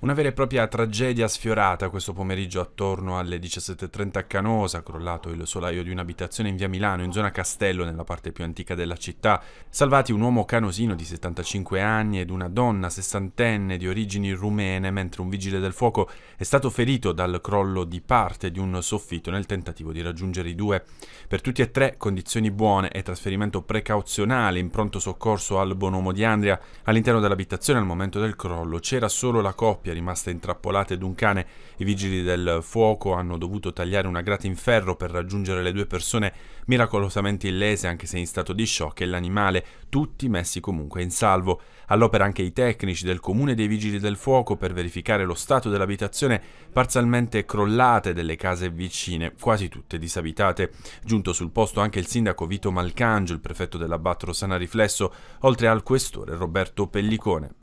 Una vera e propria tragedia sfiorata questo pomeriggio attorno alle 17.30 a Canosa, crollato il solaio di un'abitazione in via Milano, in zona Castello, nella parte più antica della città. Salvati un uomo canosino di 75 anni ed una donna sessantenne di origini rumene, mentre un vigile del fuoco è stato ferito dal crollo di parte di un soffitto nel tentativo di raggiungere i due. Per tutti e tre condizioni buone e trasferimento precauzionale in pronto soccorso al Bonomo di Andria. All'interno dell'abitazione al momento del crollo c'era solo la coppia è rimasta intrappolata ed un cane. I vigili del fuoco hanno dovuto tagliare una grata in ferro per raggiungere le due persone miracolosamente illese anche se in stato di shock e l'animale, tutti messi comunque in salvo. All'opera anche i tecnici del comune dei vigili del fuoco per verificare lo stato dell'abitazione parzialmente crollate delle case vicine, quasi tutte disabitate. Giunto sul posto anche il sindaco Vito Malcangio, il prefetto della Bat Rosana Riflesso, oltre al questore Roberto Pellicone.